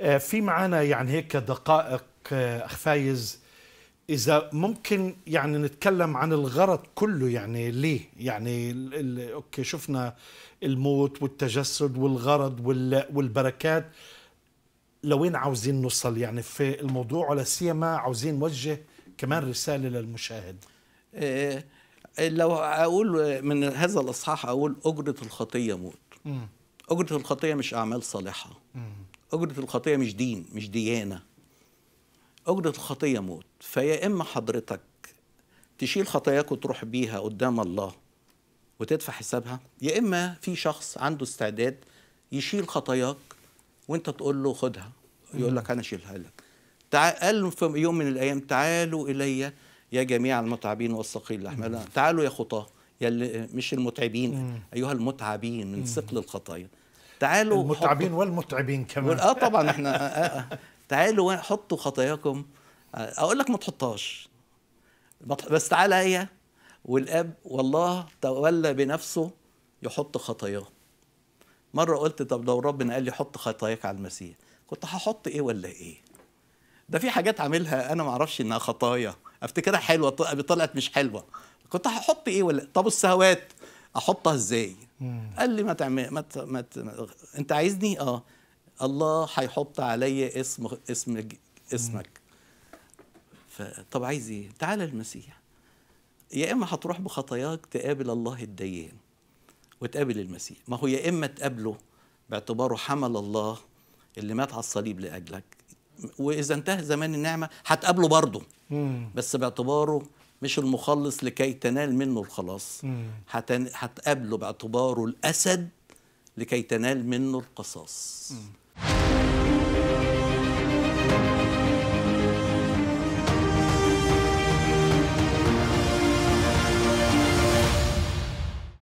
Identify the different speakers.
Speaker 1: آه، في معانا يعني هيك دقائق آه، اخ فايز اذا ممكن يعني نتكلم عن الغرض كله يعني ليه يعني اوكي شفنا الموت والتجسد والغرض والبركات لوين عاوزين نوصل يعني في الموضوع ولا سيما عاوزين نوجه كمان رساله للمشاهد
Speaker 2: إيه لو اقول من هذا الاصحاح اقول اجره الخطيه موت اجره الخطيه مش اعمال صالحه مم. أجرة الخطية مش دين مش ديانة أجرة الخطية موت فيا إما حضرتك تشيل خطاياك وتروح بيها قدام الله وتدفع حسابها يا إما في شخص عنده استعداد يشيل خطاياك وأنت تقول له خدها يقول لك أنا أشيلها لك قال في يوم من الأيام تعالوا إلي يا جميع المتعبين والثقيل الأحمال تعالوا يا خطاه يا مش المتعبين أيها المتعبين من ثقل الخطايا تعالوا المتعبين حطوا.
Speaker 1: والمتعبين كمان اه طبعا احنا آه،
Speaker 2: آه. تعالوا حطوا خطاياكم آه، اقول لك ما تحطهاش بس تعالى هي والاب والله تولى بنفسه يحط خطاياه مره قلت طب لو ربنا قال لي حط خطاياك على المسيح كنت هحط ايه ولا ايه ده في حاجات عاملها انا ما اعرفش انها خطايا افتكرها حلوه طلعت مش حلوه كنت هحط ايه ولا طب السهوات احطها ازاي قال لي ما تعمل ما, ت... ما ت... انت عايزني اه الله هيحط عليا اسم اسم اسمك طب عايز ايه تعالى المسيح يا اما هتروح بخطاياك تقابل الله الديان وتقابل المسيح ما هو يا اما تقابله باعتباره حمل الله اللي مات على الصليب لاجلك واذا انتهى زمان النعمه هتقابله برضه بس باعتباره مش المخلص لكي تنال منه الخلاص هتقابله باعتباره الأسد لكي تنال منه القصاص